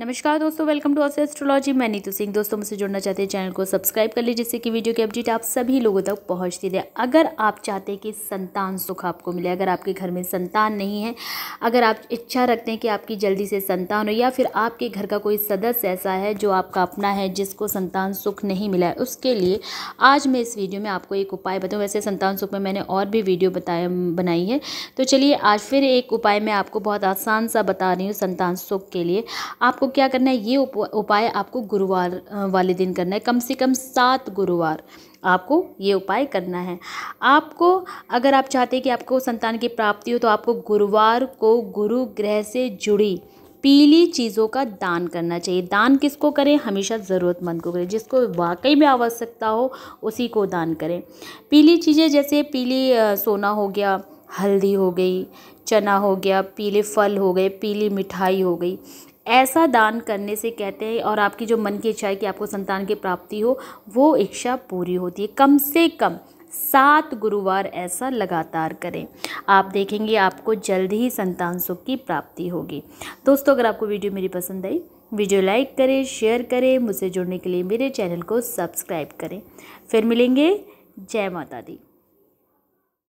नमस्कार दोस्तों welcome to असर एस्ट्रोलॉजी मैं नीतू सिंह दोस्तों मुझसे जुड़ना चाहते हैं चैनल को सब्सक्राइब कर लीजिए जिससे कि वीडियो की अपडेट आप सभी लोगों तक पहुंचती रहे अगर आप चाहते हैं कि संतान सुख आपको मिले अगर आपके घर में संतान नहीं है अगर आप इच्छा रखते हैं कि आपकी जल्दी से संतान हो या फिर आपके घर का कोई सदस्य ऐसा है जो आपका अपना है जिसको संतान सुख नहीं मिला है उसके लिए आज मैं इस वीडियो में आपको एक उपाय बताऊँ वैसे संतान सुख में मैंने और भी वीडियो बताया बनाई है तो चलिए आज फिर एक उपाय मैं आपको बहुत आसान सा बता रही हूँ संतान सुख के लिए आपको क्या करना है ये उपाय आपको गुरुवार वाले दिन करना है कम से कम सात गुरुवार आपको ये उपाय करना है आपको अगर आप चाहते हैं कि आपको संतान की प्राप्ति हो तो आपको गुरुवार को गुरु ग्रह से जुड़ी पीली चीज़ों का दान करना चाहिए दान किसको करें हमेशा ज़रूरतमंद को करें जिसको वाकई में आवश्यकता हो उसी को दान करें पीली चीज़ें जैसे पीली सोना हो गया हल्दी हो गई चना हो गया पीले फल हो गए पीली मिठाई हो गई ऐसा दान करने से कहते हैं और आपकी जो मन की इच्छा है कि आपको संतान की प्राप्ति हो वो इच्छा पूरी होती है कम से कम सात गुरुवार ऐसा लगातार करें आप देखेंगे आपको जल्द ही संतान सुख की प्राप्ति होगी दोस्तों अगर आपको वीडियो मेरी पसंद आई वीडियो लाइक करें शेयर करें मुझसे जुड़ने के लिए मेरे चैनल को सब्सक्राइब करें फिर मिलेंगे जय माता दी